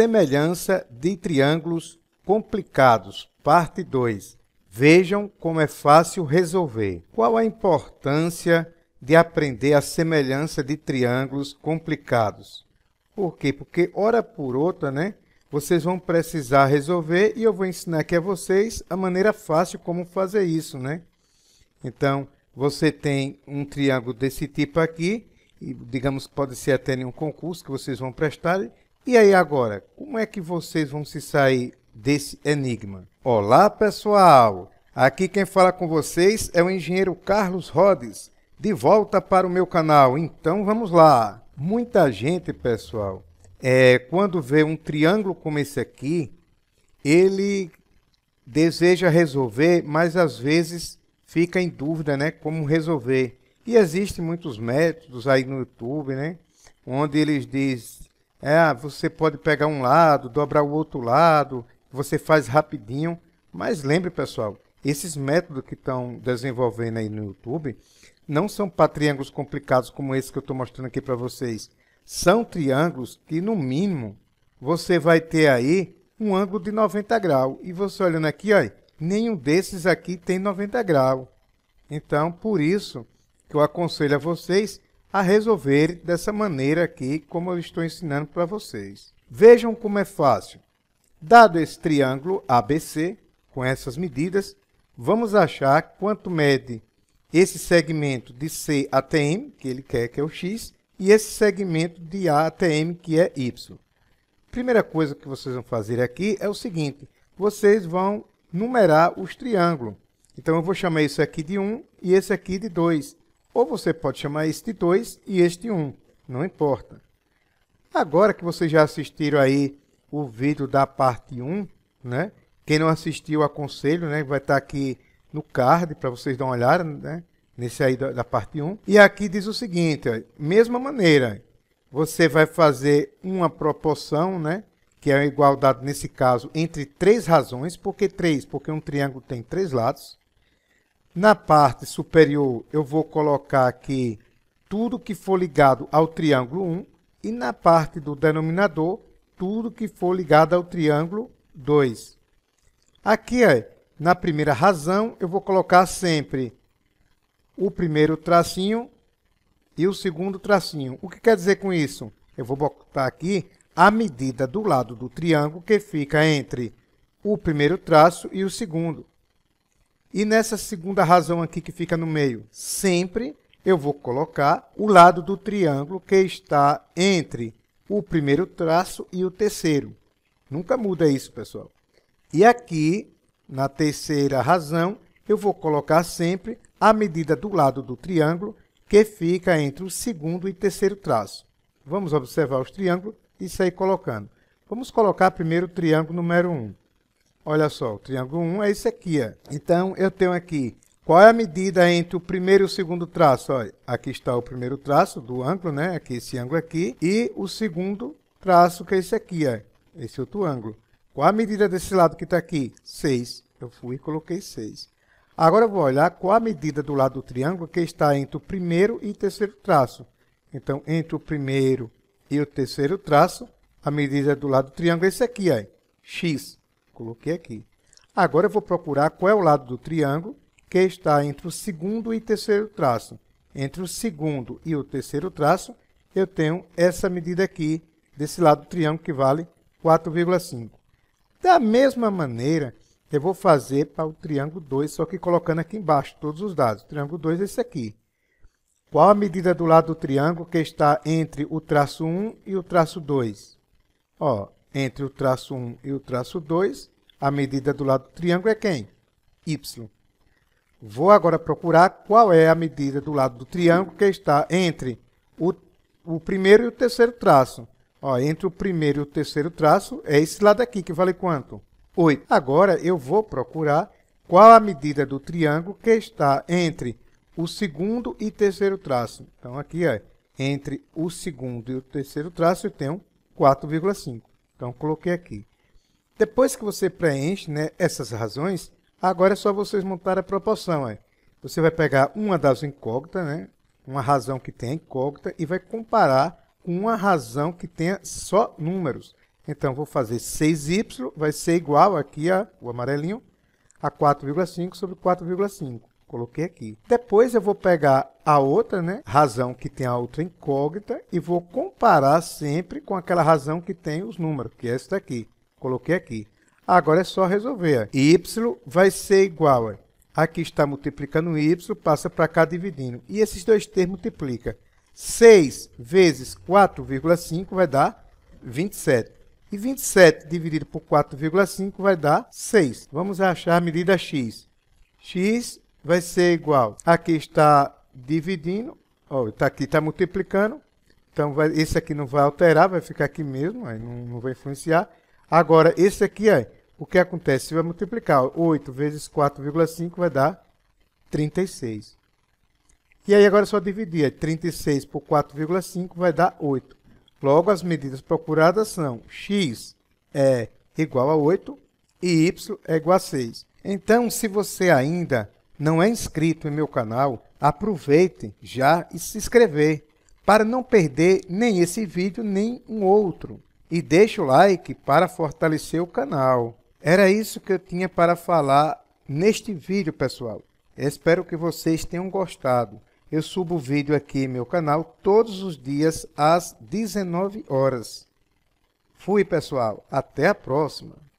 semelhança de triângulos complicados. Parte 2. Vejam como é fácil resolver. Qual a importância de aprender a semelhança de triângulos complicados? Por quê? Porque hora por outra, né? Vocês vão precisar resolver e eu vou ensinar aqui a vocês a maneira fácil como fazer isso, né? Então, você tem um triângulo desse tipo aqui, e digamos que pode ser até em um concurso que vocês vão prestar, e aí agora, como é que vocês vão se sair desse enigma? Olá, pessoal! Aqui quem fala com vocês é o engenheiro Carlos Rhodes, de volta para o meu canal. Então vamos lá! Muita gente, pessoal, é, quando vê um triângulo como esse aqui, ele deseja resolver, mas às vezes fica em dúvida, né, como resolver. E existem muitos métodos aí no YouTube, né, onde eles diz é, você pode pegar um lado, dobrar o outro lado, você faz rapidinho. Mas lembre, pessoal, esses métodos que estão desenvolvendo aí no YouTube não são para triângulos complicados como esse que eu estou mostrando aqui para vocês. São triângulos que, no mínimo, você vai ter aí um ângulo de 90 graus. E você olhando aqui, ó, nenhum desses aqui tem 90 graus. Então, por isso que eu aconselho a vocês a resolver dessa maneira aqui, como eu estou ensinando para vocês. Vejam como é fácil. Dado esse triângulo ABC, com essas medidas, vamos achar quanto mede esse segmento de C até M, que ele quer que é o X, e esse segmento de A até M, que é Y. Primeira coisa que vocês vão fazer aqui é o seguinte, vocês vão numerar os triângulos. Então, eu vou chamar isso aqui de 1 e esse aqui de 2. Ou você pode chamar este 2 e este 1, um, não importa. Agora que vocês já assistiram aí o vídeo da parte 1, um, né? Quem não assistiu, aconselho, né? Vai estar tá aqui no card para vocês dar uma olhada, né? Nesse aí da, da parte 1. Um. E aqui diz o seguinte, ó, mesma maneira, você vai fazer uma proporção, né? Que é a igualdade, nesse caso, entre três razões. Por que três? Porque um triângulo tem três lados. Na parte superior, eu vou colocar aqui tudo que for ligado ao triângulo 1 e na parte do denominador, tudo que for ligado ao triângulo 2. Aqui, é, na primeira razão, eu vou colocar sempre o primeiro tracinho e o segundo tracinho. O que quer dizer com isso? Eu vou botar aqui a medida do lado do triângulo que fica entre o primeiro traço e o segundo. E nessa segunda razão aqui que fica no meio, sempre eu vou colocar o lado do triângulo que está entre o primeiro traço e o terceiro. Nunca muda isso, pessoal. E aqui, na terceira razão, eu vou colocar sempre a medida do lado do triângulo que fica entre o segundo e terceiro traço. Vamos observar os triângulos e sair colocando. Vamos colocar primeiro o triângulo número 1. Olha só, o triângulo 1 é esse aqui. Ó. Então, eu tenho aqui qual é a medida entre o primeiro e o segundo traço? Olha, aqui está o primeiro traço do ângulo, né? Aqui, esse ângulo aqui. E o segundo traço, que é esse aqui, ó. Esse outro ângulo. Qual a medida desse lado que está aqui? 6. Eu fui e coloquei 6. Agora eu vou olhar qual a medida do lado do triângulo que está entre o primeiro e o terceiro traço. Então, entre o primeiro e o terceiro traço, a medida do lado do triângulo é esse aqui, ó. X. Coloquei aqui. Agora eu vou procurar qual é o lado do triângulo que está entre o segundo e terceiro traço. Entre o segundo e o terceiro traço, eu tenho essa medida aqui, desse lado do triângulo, que vale 4,5. Da mesma maneira, eu vou fazer para o triângulo 2, só que colocando aqui embaixo todos os dados. O triângulo 2 é esse aqui. Qual a medida do lado do triângulo que está entre o traço 1 e o traço 2? Ó, entre o traço 1 e o traço 2, a medida do lado do triângulo é quem? Y. Vou agora procurar qual é a medida do lado do triângulo que está entre o, o primeiro e o terceiro traço. Ó, entre o primeiro e o terceiro traço, é esse lado aqui, que vale quanto? 8. Agora eu vou procurar qual a medida do triângulo que está entre o segundo e terceiro traço. Então, aqui, ó, é, entre o segundo e o terceiro traço, eu tenho 4,5. Então, coloquei aqui. Depois que você preenche né, essas razões, agora é só vocês montar a proporção. Aí. Você vai pegar uma das incógnitas, né, uma razão que tem incógnita, e vai comparar com uma razão que tenha só números. Então, vou fazer 6y, vai ser igual aqui, a, o amarelinho, a 4,5 sobre 4,5. Coloquei aqui. Depois eu vou pegar a outra, né? Razão que tem a outra incógnita e vou comparar sempre com aquela razão que tem os números, que é esta aqui. Coloquei aqui. Agora é só resolver. Y vai ser igual. Aqui está multiplicando Y, passa para cá dividindo. E esses dois termos multiplica. 6 vezes 4,5 vai dar 27. E 27 dividido por 4,5 vai dar 6. Vamos achar a medida x. x vai ser igual. Aqui está dividindo, ó, está aqui está multiplicando. Então, vai, esse aqui não vai alterar, vai ficar aqui mesmo, aí não, não vai influenciar. Agora, esse aqui, aí, é, o que acontece? Você vai multiplicar 8 vezes 4,5 vai dar 36. E aí agora é só dividir. 36 é por 4,5 vai dar 8. Logo, as medidas procuradas são x é igual a 8 e y é igual a 6. Então, se você ainda não é inscrito em meu canal, aproveite já e se inscrever para não perder nem esse vídeo nem um outro. E deixe o like para fortalecer o canal. Era isso que eu tinha para falar neste vídeo, pessoal. Espero que vocês tenham gostado. Eu subo vídeo aqui em meu canal todos os dias às 19 horas. Fui, pessoal. Até a próxima.